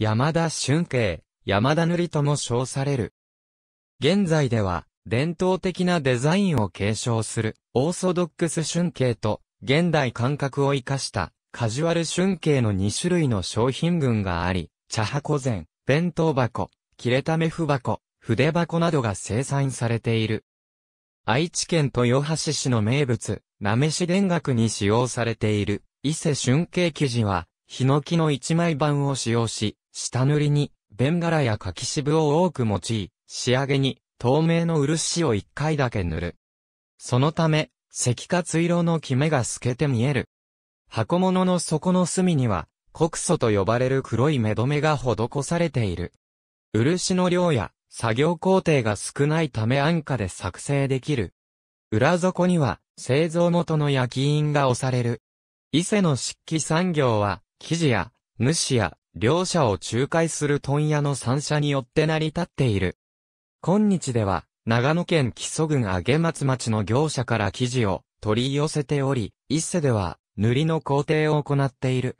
山田春慶、山田塗りとも称される。現在では、伝統的なデザインを継承する、オーソドックス春慶と、現代感覚を生かした、カジュアル春慶の2種類の商品群があり、茶箱膳、弁当箱、切れためふ箱、筆箱などが生産されている。愛知県豊橋市の名物、なめし田楽に使用されている、伊勢春慶生地は、ヒノキの一枚板を使用し、下塗りに、ベンガラや柿渋を多く用い、仕上げに、透明の漆を一回だけ塗る。そのため、石追色のキメが透けて見える。箱物の底の隅には、黒素と呼ばれる黒い目止めが施されている。漆の量や作業工程が少ないため安価で作成できる。裏底には製造元の焼き印が押される。伊勢の漆器産業は生地や主や両者を仲介する問屋の三社によって成り立っている。今日では、長野県木曽郡上松町の業者から生地を取り寄せており、伊勢では塗りの工程を行っている。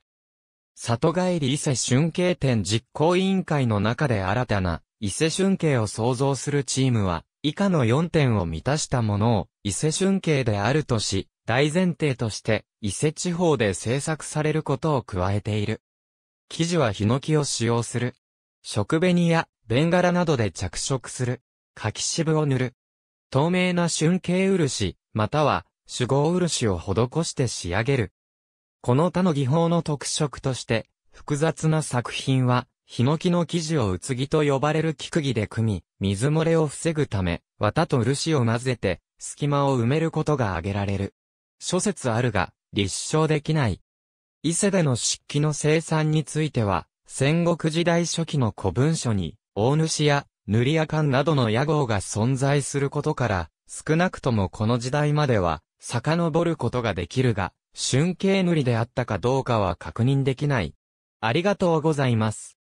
里帰り伊勢春慶店実行委員会の中で新たな伊勢春慶を創造するチームは、以下の4点を満たしたものを伊勢春慶であるとし、大前提として伊勢地方で制作されることを加えている。生地はヒノキを使用する。食紅やベンガラなどで着色する。柿渋を塗る。透明な春景漆、または酒豪漆を施して仕上げる。この他の技法の特色として、複雑な作品は、ヒノキの生地をうつぎと呼ばれる木釘で組み、水漏れを防ぐため、綿と漆を混ぜて、隙間を埋めることが挙げられる。諸説あるが、立証できない。伊勢での漆器の生産については、戦国時代初期の古文書に、大主や、塗り屋館などの屋号が存在することから、少なくともこの時代までは、遡ることができるが、春景塗りであったかどうかは確認できない。ありがとうございます。